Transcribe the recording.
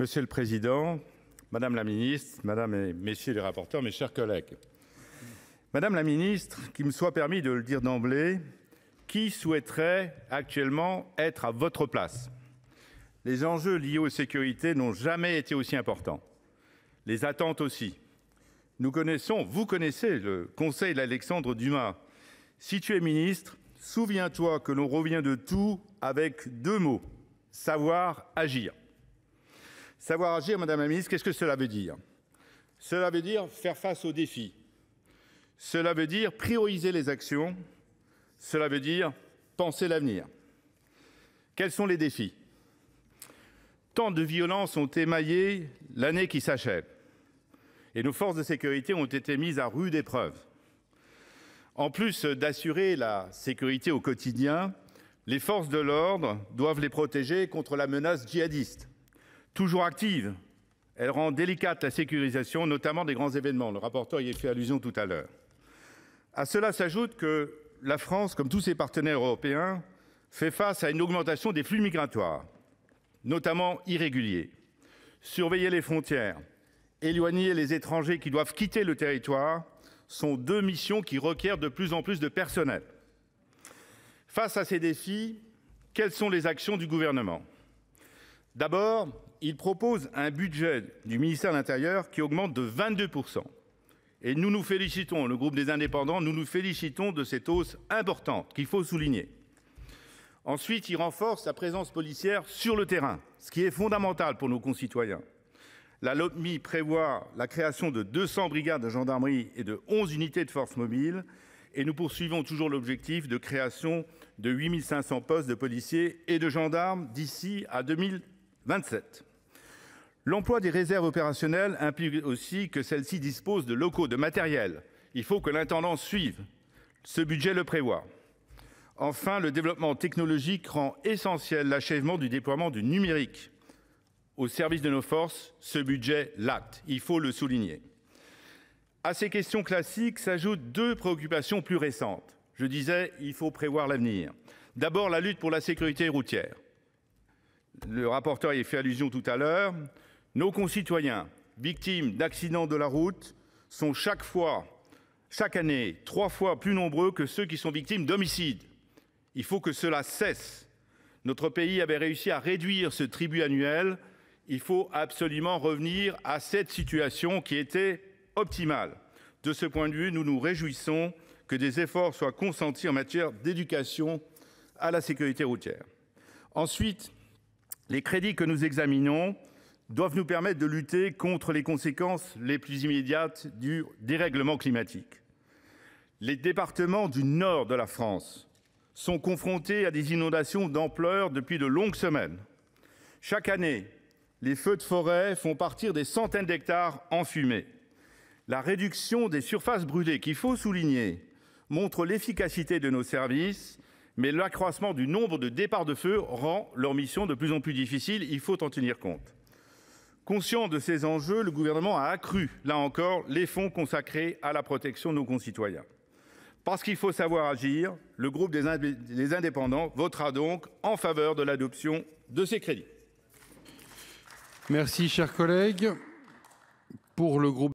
Monsieur le président, madame la ministre, madame, messieurs les rapporteurs, mes chers collègues, madame la ministre, qu'il me soit permis de le dire d'emblée, qui souhaiterait actuellement être à votre place Les enjeux liés aux sécurités n'ont jamais été aussi importants. Les attentes aussi. Nous connaissons, vous connaissez le conseil d'Alexandre Dumas. Si tu es ministre, souviens-toi que l'on revient de tout avec deux mots, savoir agir. Savoir agir, Madame la Ministre, qu'est-ce que cela veut dire Cela veut dire faire face aux défis. Cela veut dire prioriser les actions. Cela veut dire penser l'avenir. Quels sont les défis Tant de violences ont émaillé l'année qui s'achève et nos forces de sécurité ont été mises à rude épreuve. En plus d'assurer la sécurité au quotidien, les forces de l'ordre doivent les protéger contre la menace djihadiste. Toujours active, elle rend délicate la sécurisation, notamment des grands événements. Le rapporteur y a fait allusion tout à l'heure. À cela s'ajoute que la France, comme tous ses partenaires européens, fait face à une augmentation des flux migratoires, notamment irréguliers. Surveiller les frontières, éloigner les étrangers qui doivent quitter le territoire sont deux missions qui requièrent de plus en plus de personnel. Face à ces défis, quelles sont les actions du gouvernement D'abord, il propose un budget du ministère de l'Intérieur qui augmente de 22%. Et nous nous félicitons, le groupe des indépendants, nous nous félicitons de cette hausse importante qu'il faut souligner. Ensuite, il renforce la présence policière sur le terrain, ce qui est fondamental pour nos concitoyens. La LOPMI prévoit la création de 200 brigades de gendarmerie et de 11 unités de force mobiles et nous poursuivons toujours l'objectif de création de 8500 postes de policiers et de gendarmes d'ici à 2027. L'emploi des réserves opérationnelles implique aussi que celles ci disposent de locaux, de matériel. Il faut que l'intendance suive. Ce budget le prévoit. Enfin, le développement technologique rend essentiel l'achèvement du déploiement du numérique au service de nos forces. Ce budget l'acte. Il faut le souligner. À ces questions classiques s'ajoutent deux préoccupations plus récentes. Je disais, il faut prévoir l'avenir. D'abord, la lutte pour la sécurité routière. Le rapporteur y a fait allusion tout à l'heure. Nos concitoyens victimes d'accidents de la route sont chaque fois, chaque année trois fois plus nombreux que ceux qui sont victimes d'homicides. Il faut que cela cesse. Notre pays avait réussi à réduire ce tribut annuel. Il faut absolument revenir à cette situation qui était optimale. De ce point de vue, nous nous réjouissons que des efforts soient consentis en matière d'éducation à la sécurité routière. Ensuite, les crédits que nous examinons doivent nous permettre de lutter contre les conséquences les plus immédiates du dérèglement climatique. Les départements du nord de la France sont confrontés à des inondations d'ampleur depuis de longues semaines. Chaque année, les feux de forêt font partir des centaines d'hectares en fumée. La réduction des surfaces brûlées, qu'il faut souligner, montre l'efficacité de nos services, mais l'accroissement du nombre de départs de feu rend leur mission de plus en plus difficile. Il faut en tenir compte. Conscient de ces enjeux, le Gouvernement a accru, là encore, les fonds consacrés à la protection de nos concitoyens. Parce qu'il faut savoir agir, le groupe des Indépendants votera donc en faveur de l'adoption de ces crédits. Merci, chers collègues. Pour le groupe